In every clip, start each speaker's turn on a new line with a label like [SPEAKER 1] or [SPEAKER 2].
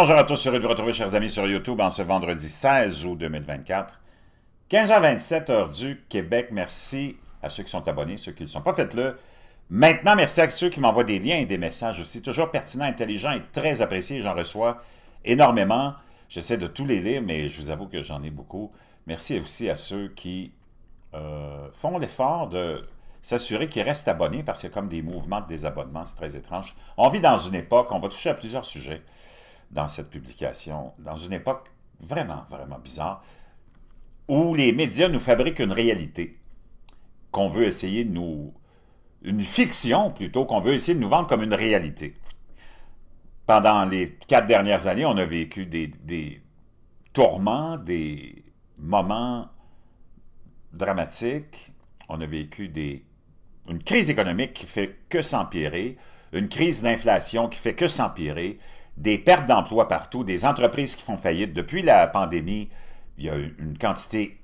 [SPEAKER 1] bonjour à tous, heureux de vous retrouver, chers amis, sur YouTube en ce vendredi 16 août 2024. 15h27, heure du Québec. Merci à ceux qui sont abonnés, ceux qui ne le sont pas, faites-le. Maintenant, merci à ceux qui m'envoient des liens et des messages aussi. Toujours pertinent, intelligent et très apprécié. J'en reçois énormément. J'essaie de tous les lire, mais je vous avoue que j'en ai beaucoup. Merci aussi à ceux qui euh, font l'effort de s'assurer qu'ils restent abonnés parce qu'il y a comme des mouvements de désabonnement, c'est très étrange. On vit dans une époque, on va toucher à plusieurs sujets dans cette publication, dans une époque vraiment, vraiment bizarre, où les médias nous fabriquent une réalité qu'on veut essayer de nous... une fiction plutôt qu'on veut essayer de nous vendre comme une réalité. Pendant les quatre dernières années, on a vécu des, tourments, des moments dramatiques. On a vécu des, une crise économique qui fait que s'empirer, une crise d'inflation qui fait que s'empirer, des pertes d'emplois partout, des entreprises qui font faillite. Depuis la pandémie, il y a une quantité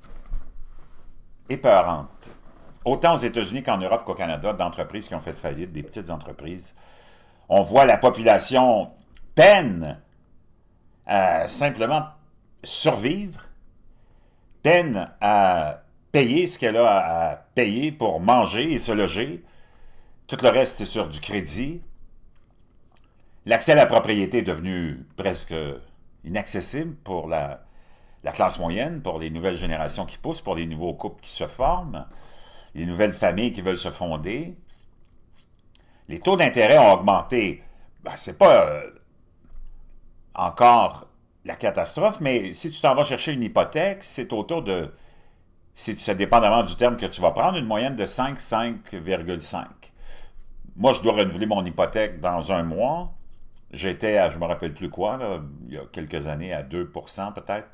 [SPEAKER 1] épeurante, autant aux États-Unis qu'en Europe qu'au Canada, d'entreprises qui ont fait faillite, des petites entreprises. On voit la population peine à simplement survivre, peine à payer ce qu'elle a à payer pour manger et se loger. Tout le reste c'est sur du crédit. L'accès à la propriété est devenu presque inaccessible pour la, classe moyenne, pour les nouvelles générations qui poussent, pour les nouveaux couples qui se forment, les nouvelles familles qui veulent se fonder. Les taux d'intérêt ont augmenté. Ben, Ce n'est pas euh, encore la catastrophe, mais si tu t'en vas chercher une hypothèque, c'est autour de, si ça dépendamment du terme que tu vas prendre, une moyenne de 5, 5,5. Moi, je dois renouveler mon hypothèque dans un mois J'étais à, je me rappelle plus quoi, il y a quelques années, à 2 peut-être.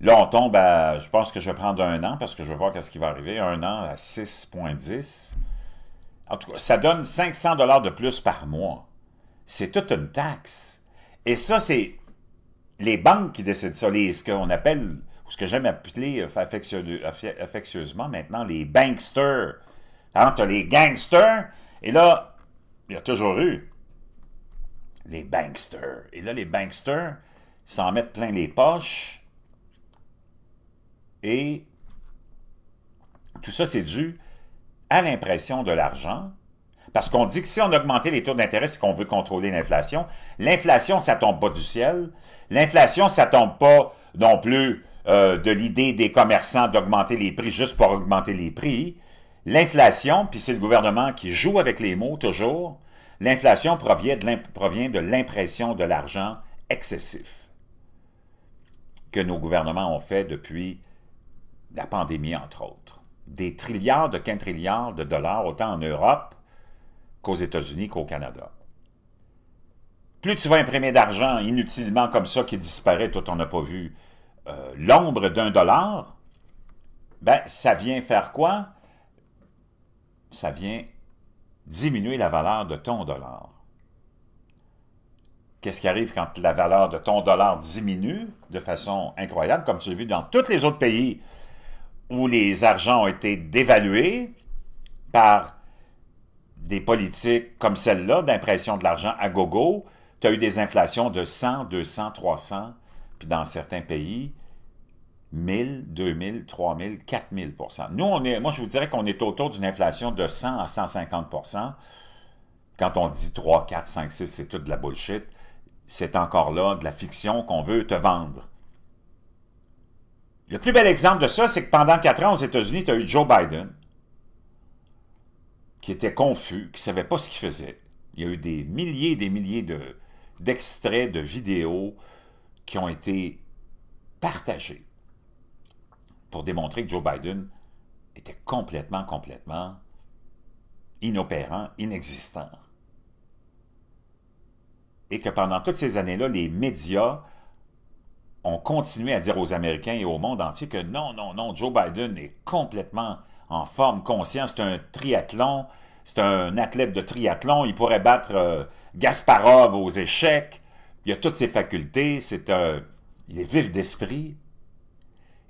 [SPEAKER 1] Là, on tombe à, je pense que je vais prendre un an parce que je vais voir qu'est-ce qui va arriver. Un an à 6,10. En tout cas, ça donne 500 dollars de plus par mois. C'est toute une taxe. Et ça, c'est les banques qui décident ça, les, ce qu'on appelle, ou ce que j'aime appeler affectueusement maintenant, les banksters. tu as les gangsters, et là, il y a toujours eu les banksters. Et là, les banksters s'en mettent plein les poches. Et tout ça, c'est dû à l'impression de l'argent. Parce qu'on dit que si on augmentait les taux d'intérêt, c'est qu'on veut contrôler l'inflation. L'inflation, ça tombe pas du ciel. L'inflation, ça tombe pas non plus euh, de l'idée des commerçants d'augmenter les prix juste pour augmenter les prix. L'inflation, puis c'est le gouvernement qui joue avec les mots toujours, L'inflation provient de l'impression de l'argent excessif que nos gouvernements ont fait depuis la pandémie, entre autres. Des trilliards de quintrilliards de dollars, autant en Europe qu'aux États-Unis qu'au Canada. Plus tu vas imprimer d'argent inutilement comme ça qui disparaît, tout on n'a pas vu euh, l'ombre d'un dollar, ben ça vient faire quoi? Ça vient diminuer la valeur de ton dollar. Qu'est-ce qui arrive quand la valeur de ton dollar diminue de façon incroyable, comme tu l'as vu dans tous les autres pays où les argents ont été dévalués par des politiques comme celle-là, d'impression de l'argent à gogo, tu as eu des inflations de 100, 200, 300, puis dans certains pays, 1000, 2000, 3000, 4000 Nous, on est, moi, je vous dirais qu'on est autour d'une inflation de 100 à 150 Quand on dit 3, 4, 5, 6, c'est tout de la bullshit. C'est encore là de la fiction qu'on veut te vendre. Le plus bel exemple de ça, c'est que pendant 4 ans aux États-Unis, tu as eu Joe Biden, qui était confus, qui ne savait pas ce qu'il faisait. Il y a eu des milliers et des milliers d'extraits, de, de vidéos qui ont été partagés pour démontrer que Joe Biden était complètement, complètement inopérant, inexistant. Et que pendant toutes ces années-là, les médias ont continué à dire aux Américains et au monde entier que non, non, non, Joe Biden est complètement en forme, conscient, c'est un triathlon, c'est un athlète de triathlon, il pourrait battre euh, Gasparov aux échecs, il a toutes ses facultés, c'est un, il est vif d'esprit,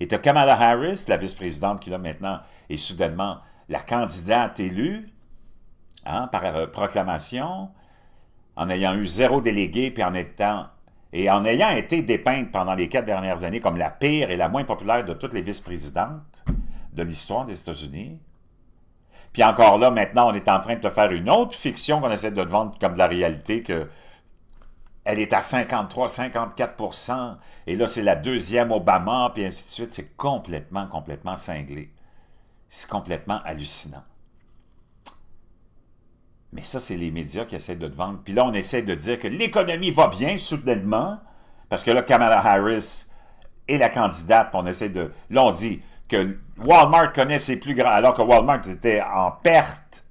[SPEAKER 1] et tu as Kamala Harris, la vice-présidente qui là maintenant est soudainement la candidate élue hein, par euh, proclamation, en ayant eu zéro délégué puis en étant et en ayant été dépeinte pendant les quatre dernières années comme la pire et la moins populaire de toutes les vice-présidentes de l'histoire des États-Unis. Puis encore là, maintenant, on est en train de te faire une autre fiction qu'on essaie de te vendre comme de la réalité que elle est à 53-54 et là, c'est la deuxième Obama, puis ainsi de suite. C'est complètement, complètement cinglé. C'est complètement hallucinant. Mais ça, c'est les médias qui essaient de te vendre. Puis là, on essaie de dire que l'économie va bien, soudainement, parce que là, Kamala Harris est la candidate, on essaie de... Là, on dit que Walmart connaît ses plus grands... Alors que Walmart était en perte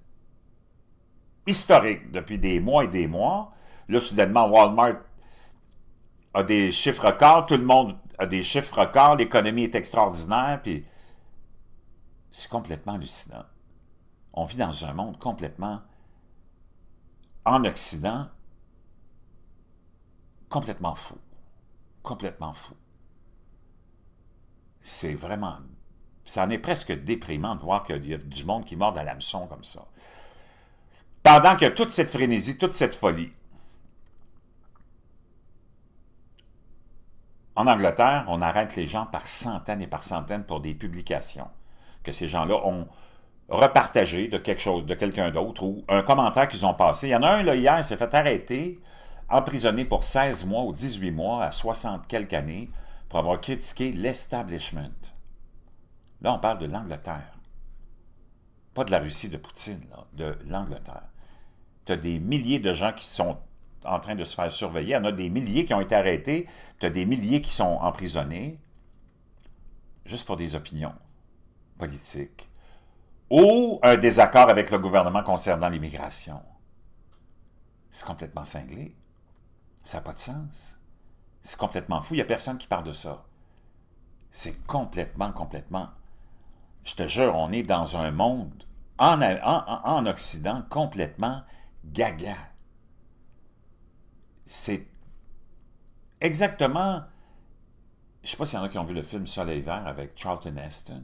[SPEAKER 1] historique depuis des mois et des mois, Là, soudainement, Walmart a des chiffres records, tout le monde a des chiffres records, l'économie est extraordinaire, puis c'est complètement hallucinant. On vit dans un monde complètement, en Occident, complètement fou. Complètement fou. C'est vraiment... Ça en est presque déprimant de voir qu'il y a du monde qui mord dans l'hameçon comme ça. Pendant que toute cette frénésie, toute cette folie, En Angleterre, on arrête les gens par centaines et par centaines pour des publications que ces gens-là ont repartagées de quelque chose, de quelqu'un d'autre ou un commentaire qu'ils ont passé. Il y en a un là, hier, il s'est fait arrêter, emprisonné pour 16 mois ou 18 mois à 60 quelques années pour avoir critiqué l'establishment. Là, on parle de l'Angleterre. Pas de la Russie de Poutine, de l'Angleterre. Tu as des milliers de gens qui sont en train de se faire surveiller. Il y en a des milliers qui ont été arrêtés. Tu as des milliers qui sont emprisonnés juste pour des opinions politiques ou un désaccord avec le gouvernement concernant l'immigration. C'est complètement cinglé. Ça n'a pas de sens. C'est complètement fou. Il n'y a personne qui parle de ça. C'est complètement, complètement. Je te jure, on est dans un monde en, en, en Occident complètement gaga c'est exactement. Je ne sais pas s'il y en a qui ont vu le film Soleil vert avec Charlton Heston,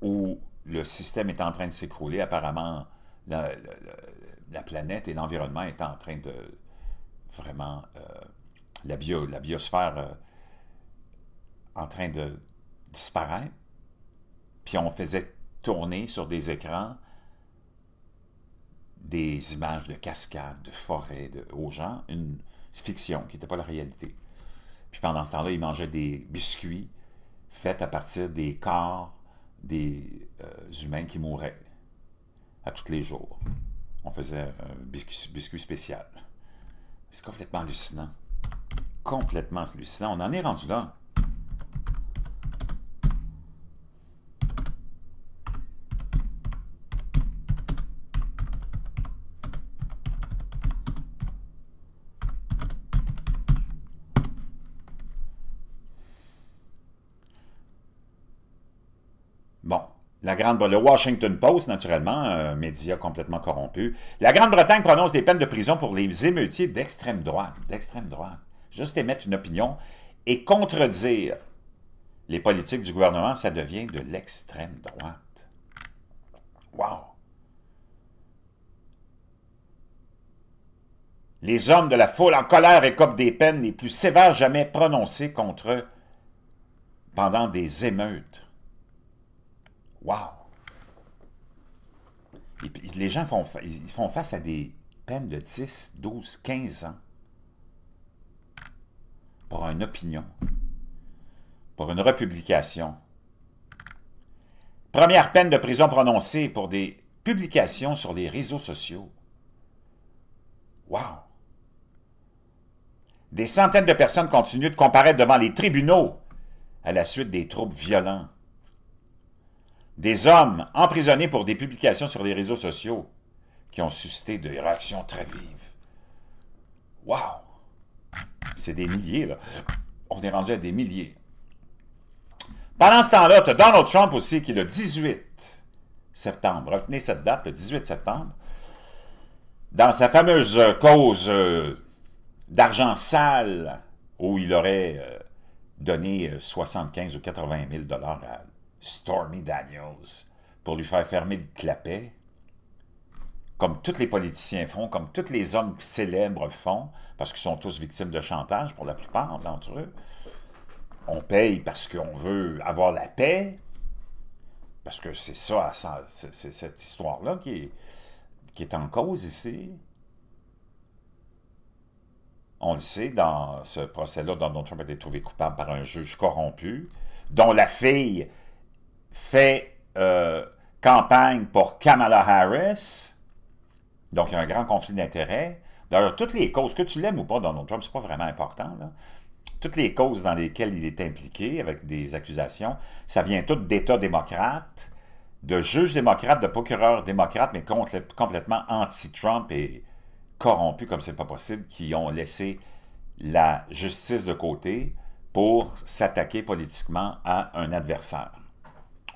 [SPEAKER 1] où le système est en train de s'écrouler. Apparemment, la, planète et l'environnement est en train de vraiment. Euh, la, bio, la biosphère euh, en train de disparaître. Puis on faisait tourner sur des écrans des images de cascades, de forêts de, aux gens, une fiction qui n'était pas la réalité. Puis pendant ce temps-là, ils mangeaient des biscuits faits à partir des corps des euh, humains qui mouraient à tous les jours. On faisait un biscuit, biscuit spécial. C'est complètement hallucinant. Complètement hallucinant. On en est rendu là. La Grande le Washington Post, naturellement, un média complètement corrompu. La Grande-Bretagne prononce des peines de prison pour les émeutiers d'extrême droite. D'extrême droite. Juste émettre une opinion et contredire les politiques du gouvernement, ça devient de l'extrême droite. Wow! Les hommes de la foule en colère écopent des peines les plus sévères jamais prononcées contre eux pendant des émeutes. Waouh! Les gens font, ils font face à des peines de 10, 12, 15 ans pour une opinion, pour une republication. Première peine de prison prononcée pour des publications sur les réseaux sociaux. Wow! Des centaines de personnes continuent de comparaître devant les tribunaux à la suite des troubles violents des hommes emprisonnés pour des publications sur les réseaux sociaux qui ont suscité des réactions très vives. Wow! C'est des milliers, là. On est rendu à des milliers. Pendant ce temps-là, tu as Donald Trump aussi qui, le 18 septembre, retenez cette date, le 18 septembre, dans sa fameuse euh, cause euh, d'argent sale, où il aurait euh, donné 75 ou 80 000 dollars à Stormy Daniels pour lui faire fermer le clapet, comme tous les politiciens font, comme tous les hommes célèbres font, parce qu'ils sont tous victimes de chantage pour la plupart d'entre eux. On paye parce qu'on veut avoir la paix, parce que c'est ça, c'est cette histoire-là qui est, en cause ici. On le sait, dans ce procès-là, Donald Trump a été trouvé coupable par un juge corrompu, dont la fille fait euh, campagne pour Kamala Harris, donc il y a un grand conflit d'intérêts. D'ailleurs, toutes les causes, que tu l'aimes ou pas, Donald Trump, c'est pas vraiment important, là. toutes les causes dans lesquelles il est impliqué avec des accusations, ça vient tout d'États démocrates, de juges démocrates, de procureurs démocrates, mais contre, complètement anti-Trump et corrompus comme c'est pas possible, qui ont laissé la justice de côté pour s'attaquer politiquement à un adversaire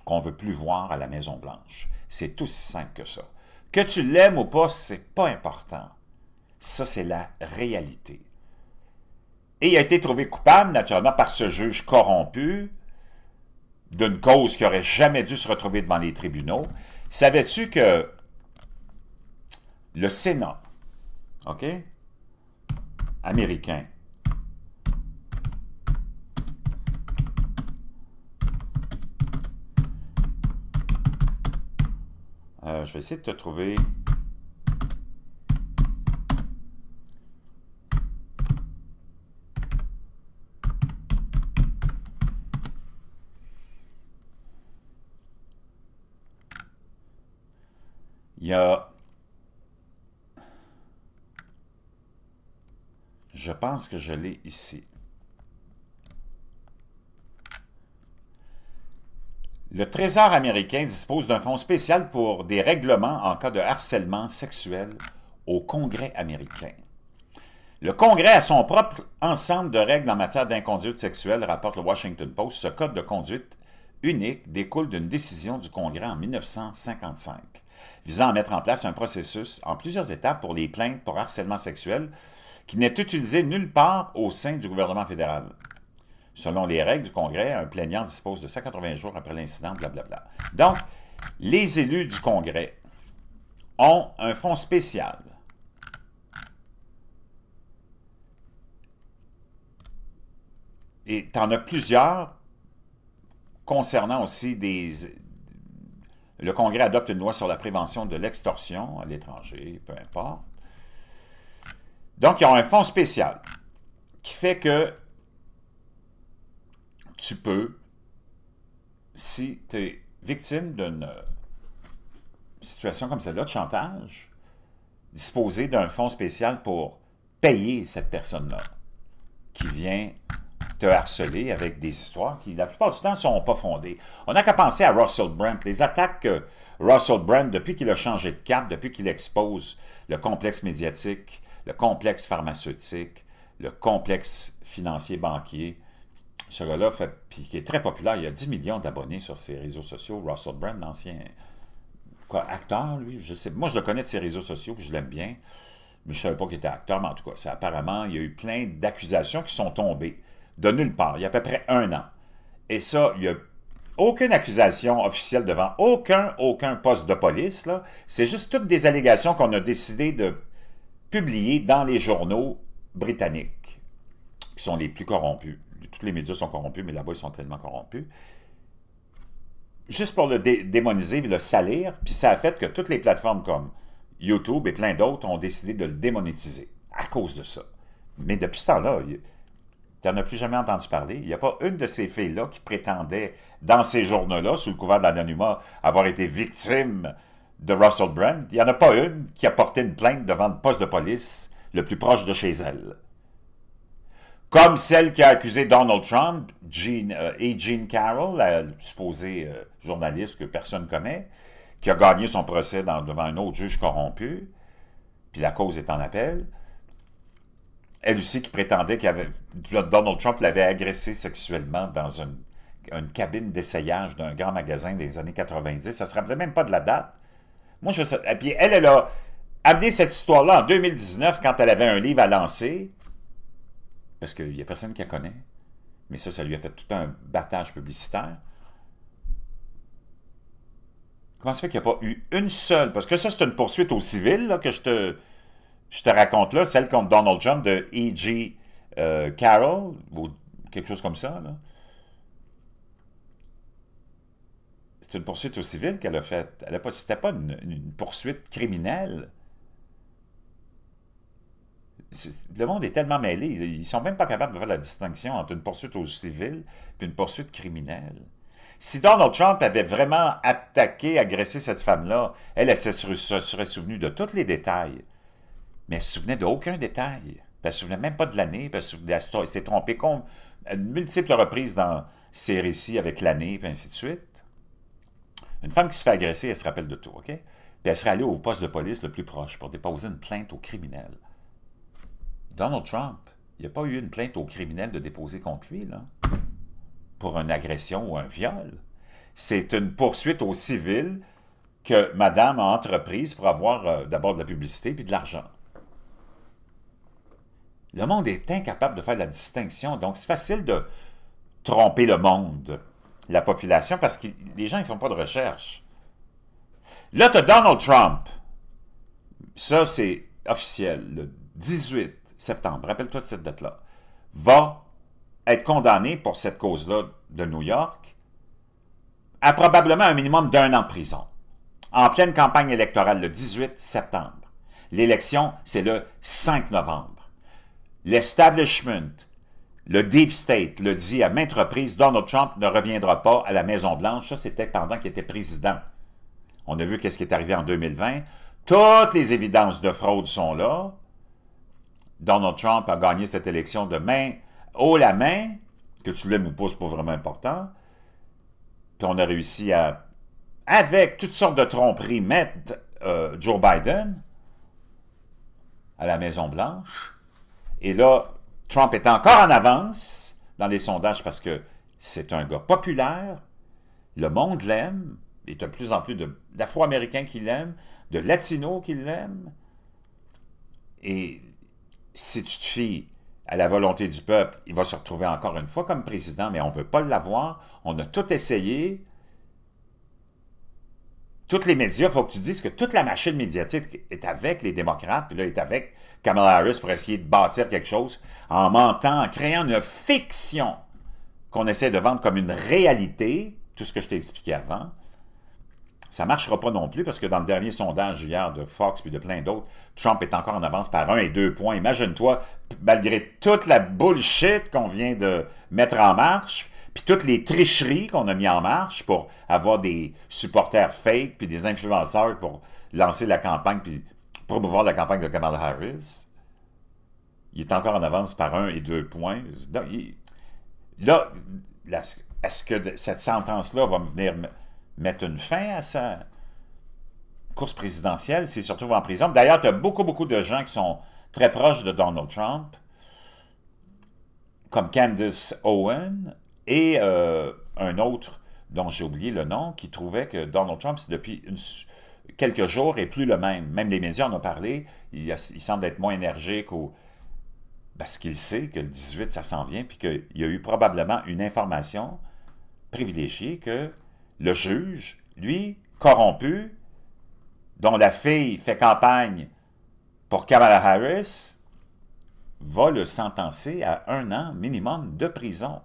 [SPEAKER 1] qu'on veut plus voir à la Maison-Blanche. C'est aussi simple que ça. Que tu l'aimes ou pas, c'est pas important. Ça, c'est la réalité. Et il a été trouvé coupable, naturellement, par ce juge corrompu d'une cause qui aurait jamais dû se retrouver devant les tribunaux. Savais-tu que le Sénat, OK, américain, Euh, je vais essayer de te trouver... Il y a... Je pense que je l'ai ici. Le Trésor américain dispose d'un fonds spécial pour des règlements en cas de harcèlement sexuel au Congrès américain. Le Congrès a son propre ensemble de règles en matière d'inconduite sexuelle, rapporte le Washington Post. Ce code de conduite unique découle d'une décision du Congrès en 1955 visant à mettre en place un processus en plusieurs étapes pour les plaintes pour harcèlement sexuel qui n'est utilisé nulle part au sein du gouvernement fédéral. Selon les règles du Congrès, un plaignant dispose de 180 jours après l'incident, blablabla. Donc, les élus du Congrès ont un fonds spécial Et tu en as plusieurs concernant aussi des... Le Congrès adopte une loi sur la prévention de l'extorsion à l'étranger, peu importe. Donc, ils ont un fonds spécial qui fait que tu peux, si tu es victime d'une euh, situation comme celle-là de chantage, disposer d'un fonds spécial pour payer cette personne-là qui vient te harceler avec des histoires qui, la plupart du temps, ne sont pas fondées. On n'a qu'à penser à Russell Brand. Les attaques que Russell Brand, depuis qu'il a changé de cap, depuis qu'il expose le complexe médiatique, le complexe pharmaceutique, le complexe financier banquier, ce gars-là, qui est très populaire, il a 10 millions d'abonnés sur ses réseaux sociaux. Russell Brand, l'ancien acteur, lui, je sais, moi je le connais de ses réseaux sociaux, je l'aime bien, mais je ne savais pas qu'il était acteur, mais en tout cas, apparemment, il y a eu plein d'accusations qui sont tombées de nulle part, il y a à peu près un an. Et ça, il n'y a aucune accusation officielle devant aucun, aucun poste de police. C'est juste toutes des allégations qu'on a décidé de publier dans les journaux britanniques, qui sont les plus corrompus tous les médias sont corrompus, mais là-bas, ils sont tellement corrompus. Juste pour le démoniser démoniser, le salir, puis ça a fait que toutes les plateformes comme YouTube et plein d'autres ont décidé de le démonétiser à cause de ça. Mais depuis ce temps-là, tu n'en as plus jamais entendu parler. Il n'y a pas une de ces filles-là qui prétendait, dans ces journaux-là, sous le couvert de l'anonymat, avoir été victime de Russell Brand. Il n'y en a pas une qui a porté une plainte devant le poste de police le plus proche de chez elle comme celle qui a accusé Donald Trump Jean, euh, et Jean Carroll, la supposée euh, journaliste que personne ne connaît, qui a gagné son procès devant un autre juge corrompu, puis la cause est en appel. Elle aussi qui prétendait que Donald Trump l'avait agressé sexuellement dans une, cabine d'essayage d'un grand magasin des années 90. Ça ne se rappelait même pas de la date. Moi, je... Et puis elle, elle a amené cette histoire-là en 2019 quand elle avait un livre à lancer parce qu'il n'y a personne qui la connaît. Mais ça, ça lui a fait tout un battage publicitaire. Comment ça fait qu'il n'y a pas eu une seule? Parce que ça, c'est une poursuite au civil là, que je te, raconte là, celle contre Donald Trump de E.G. Euh, Carroll, ou quelque chose comme ça. C'est une poursuite au civil qu'elle a faite. Elle pas, c'était pas une poursuite criminelle le monde est tellement mêlé, ils sont même pas capables de faire la distinction entre une poursuite au civil et une poursuite criminelle. Si Donald Trump avait vraiment attaqué, agressé cette femme-là, elle, se serait souvenue de tous les détails. Mais elle ne se souvenait d'aucun détail. Elle ne se souvenait même pas de l'année. Elle s'est trompée comme, à multiples reprises dans ses récits avec l'année, et ainsi de suite. Une femme qui se fait agresser, elle se rappelle de tout, OK? Puis elle serait allée au poste de police le plus proche pour déposer une plainte au criminel. Donald Trump, il n'y a pas eu une plainte au criminel de déposer contre lui, là, pour une agression ou un viol. C'est une poursuite au civil que madame a entreprise pour avoir euh, d'abord de la publicité puis de l'argent. Le monde est incapable de faire la distinction, donc c'est facile de tromper le monde, la population, parce que les gens ne font pas de recherche. Là, tu as Donald Trump. Ça, c'est officiel, le 18 septembre, rappelle-toi de cette date-là, va être condamné pour cette cause-là de New York à probablement un minimum d'un an de prison. En pleine campagne électorale le 18 septembre. L'élection, c'est le 5 novembre. L'establishment, le deep state le dit à maintes reprises, Donald Trump ne reviendra pas à la Maison-Blanche. Ça, c'était pendant qu'il était président. On a vu qu'est-ce qui est arrivé en 2020. Toutes les évidences de fraude sont là. Donald Trump a gagné cette élection de main, haut la main, que tu l'aimes ou pas, c'est pas vraiment important. Puis on a réussi à, avec toutes sortes de tromperies, mettre euh, Joe Biden à la Maison-Blanche. Et là, Trump est encore en avance dans les sondages parce que c'est un gars populaire, le monde l'aime, il y a de plus en plus d'Afro-Américains qui l'aiment, de Latinos qui l'aiment. Et si tu te fies à la volonté du peuple, il va se retrouver encore une fois comme président, mais on ne veut pas l'avoir. On a tout essayé. Toutes les médias, il faut que tu dises que toute la machine médiatique est avec les démocrates, puis là, est avec Kamala Harris pour essayer de bâtir quelque chose en mentant, en créant une fiction qu'on essaie de vendre comme une réalité, tout ce que je t'ai expliqué avant, ça ne marchera pas non plus parce que dans le dernier sondage hier de Fox puis de plein d'autres, Trump est encore en avance par un et deux points. Imagine-toi, malgré toute la bullshit qu'on vient de mettre en marche, puis toutes les tricheries qu'on a mis en marche pour avoir des supporters fake puis des influenceurs pour lancer la campagne puis promouvoir la campagne de Kamala Harris, il est encore en avance par un et deux points. là, est-ce que cette sentence-là va venir mettre une fin à sa course présidentielle s'il surtout retrouve en prison. D'ailleurs, tu as beaucoup, beaucoup de gens qui sont très proches de Donald Trump, comme Candace Owen et euh, un autre dont j'ai oublié le nom, qui trouvait que Donald Trump, depuis quelques jours, n'est plus le même. Même les médias en ont parlé. Il, semble être moins énergique parce qu'il sait que le 18, ça s'en vient, puis qu'il y a eu probablement une information privilégiée que le juge, lui, corrompu, dont la fille fait campagne pour Kamala Harris, va le sentencer à un an minimum de prison.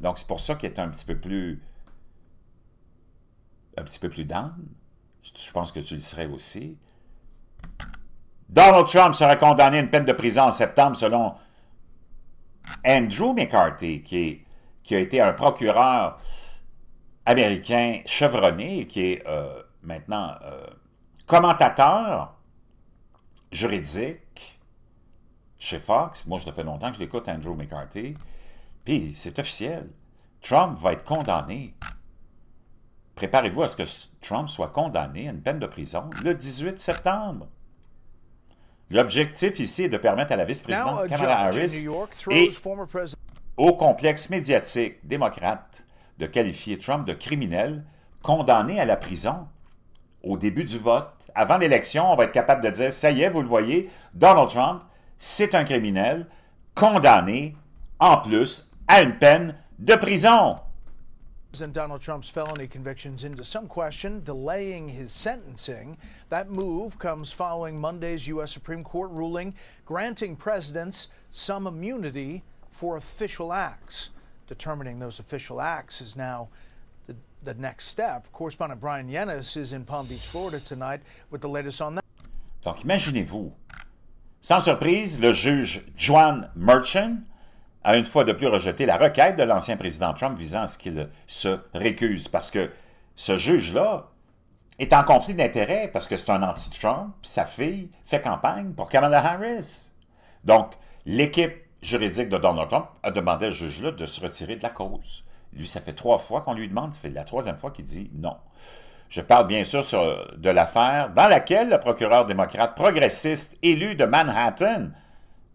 [SPEAKER 1] Donc, c'est pour ça qu'il est un petit peu plus... un petit peu plus Je pense que tu le serais aussi. Donald Trump sera condamné à une peine de prison en septembre selon Andrew McCarthy, qui, qui a été un procureur américain chevronné qui est euh, maintenant euh, commentateur juridique chez Fox. Moi, ça fait longtemps que je l'écoute, Andrew McCarthy. Puis, c'est officiel. Trump va être condamné. Préparez-vous à ce que Trump soit condamné à une peine de prison le 18 septembre. L'objectif ici est de permettre à la vice-présidente Kamala Harris et au complexe médiatique démocrate de qualifier Trump de criminel, condamné à la prison au début du vote. Avant l'élection, on va être capable de dire, ça y est, vous le voyez, Donald Trump, c'est un criminel condamné en plus à une peine de prison. And Donald Trump's felony convictions into some question, delaying his sentencing. That move comes following Monday's U.S. Supreme Court ruling granting presidents some immunity for official acts. Brian Palm Beach, Florida latest Donc imaginez-vous, sans surprise, le juge John Merchant a une fois de plus rejeté la requête de l'ancien président Trump visant à ce qu'il se récuse parce que ce juge-là est en conflit d'intérêts parce que c'est un anti-Trump, sa fille fait campagne pour Kamala Harris. Donc, l'équipe juridique de Donald Trump a demandé au juge-là de se retirer de la cause. Lui, ça fait trois fois qu'on lui demande, c'est la troisième fois qu'il dit non. Je parle bien sûr de l'affaire dans laquelle le procureur démocrate progressiste élu de Manhattan,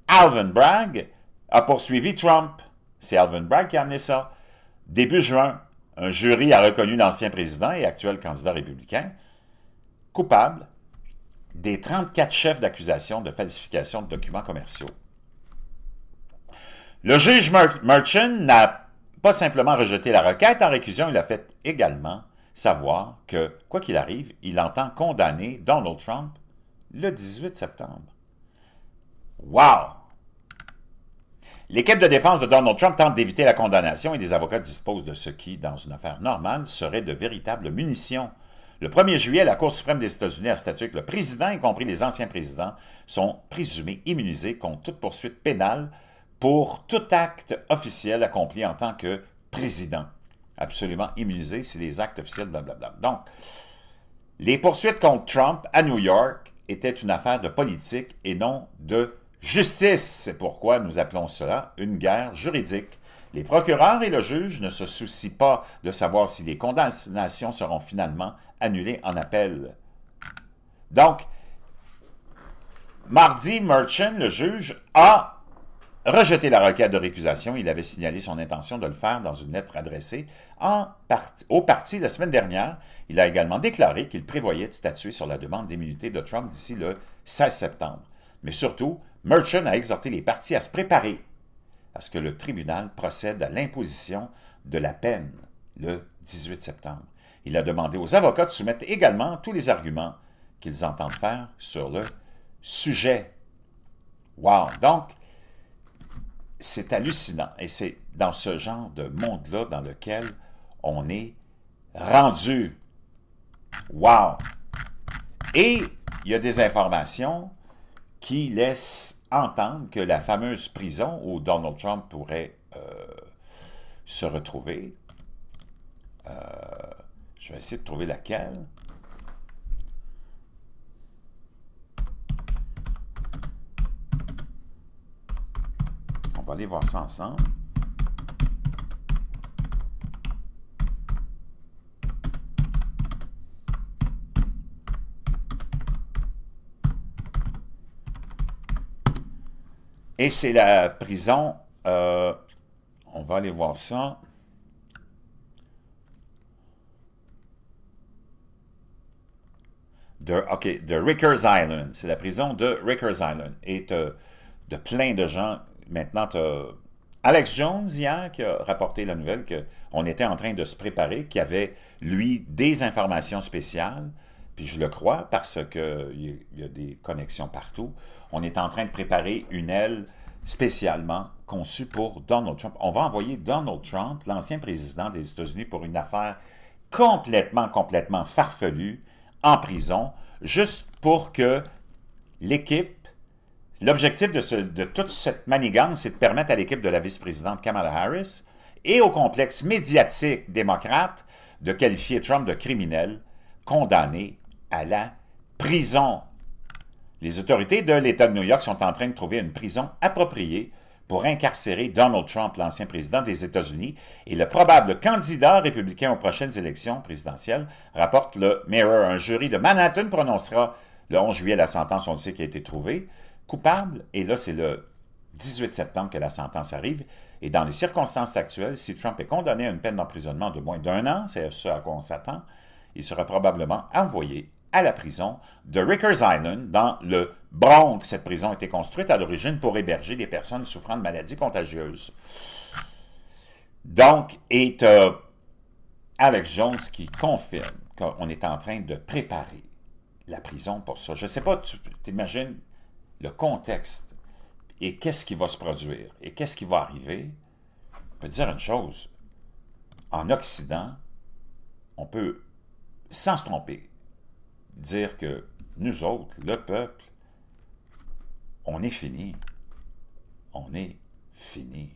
[SPEAKER 1] Alvin Bragg, a poursuivi Trump. C'est Alvin Bragg qui a amené ça. Début juin, un jury a reconnu l'ancien président et actuel candidat républicain coupable des 34 chefs d'accusation de falsification de documents commerciaux. Le juge Merchant n'a pas simplement rejeté la requête, en réclusion, il a fait également savoir que, quoi qu'il arrive, il entend condamner Donald Trump le 18 septembre. Wow! L'équipe de défense de Donald Trump tente d'éviter la condamnation et des avocats disposent de ce qui, dans une affaire normale, serait de véritables munitions. Le 1er juillet, la Cour suprême des États-Unis a statué que le président, y compris les anciens présidents, sont présumés immunisés contre toute poursuite pénale pour tout acte officiel accompli en tant que président. Absolument immunisé, c'est les actes officiels, blablabla. Donc, les poursuites contre Trump à New York étaient une affaire de politique et non de justice. C'est pourquoi nous appelons cela une guerre juridique. Les procureurs et le juge ne se soucient pas de savoir si les condamnations seront finalement annulées en appel. Donc, mardi, Merchant, le juge, a rejeté la requête de récusation. Il avait signalé son intention de le faire dans une lettre adressée en au parti la semaine dernière. Il a également déclaré qu'il prévoyait de statuer sur la demande d'immunité de Trump d'ici le 16 septembre. Mais surtout, Merchant a exhorté les partis à se préparer à ce que le tribunal procède à l'imposition de la peine le 18 septembre. Il a demandé aux avocats de soumettre également tous les arguments qu'ils entendent faire sur le sujet. Wow! Donc, c'est hallucinant. Et c'est dans ce genre de monde-là dans lequel on est rendu. Wow! Et il y a des informations qui laissent entendre que la fameuse prison où Donald Trump pourrait euh, se retrouver, euh, je vais essayer de trouver laquelle, On va aller voir ça ensemble. Et c'est la prison. Euh, on va aller voir ça. De, OK, de Rickers Island. C'est la prison de Rickers Island. Et de plein de gens maintenant, tu as Alex Jones, hier, qui a rapporté la nouvelle qu'on était en train de se préparer, qu'il y avait, lui, des informations spéciales. Puis je le crois parce qu'il y a des connexions partout. On est en train de préparer une aile spécialement conçue pour Donald Trump. On va envoyer Donald Trump, l'ancien président des États-Unis, pour une affaire complètement, complètement farfelue en prison, juste pour que l'équipe L'objectif de, toute cette manigance, c'est de permettre à l'équipe de la vice-présidente Kamala Harris et au complexe médiatique démocrate de qualifier Trump de criminel condamné à la prison. Les autorités de l'État de New York sont en train de trouver une prison appropriée pour incarcérer Donald Trump, l'ancien président des États-Unis, et le probable candidat républicain aux prochaines élections présidentielles, rapporte le Mirror. Un jury de Manhattan prononcera le 11 juillet la sentence, on le sait, qui a été trouvée coupable, et là c'est le 18 septembre que la sentence arrive, et dans les circonstances actuelles, si Trump est condamné à une peine d'emprisonnement de moins d'un an, c'est ce à quoi on s'attend, il sera probablement envoyé à la prison de Rickers Island, dans le Bronx. Cette prison a été construite à l'origine pour héberger des personnes souffrant de maladies contagieuses. Donc, et euh, Alex Jones qui confirme qu'on est en train de préparer la prison pour ça. Je ne sais pas, tu t'imagines, le contexte et qu'est-ce qui va se produire et qu'est-ce qui va arriver, on peut dire une chose. En Occident, on peut, sans se tromper, dire que nous autres, le peuple, on est fini. On est fini.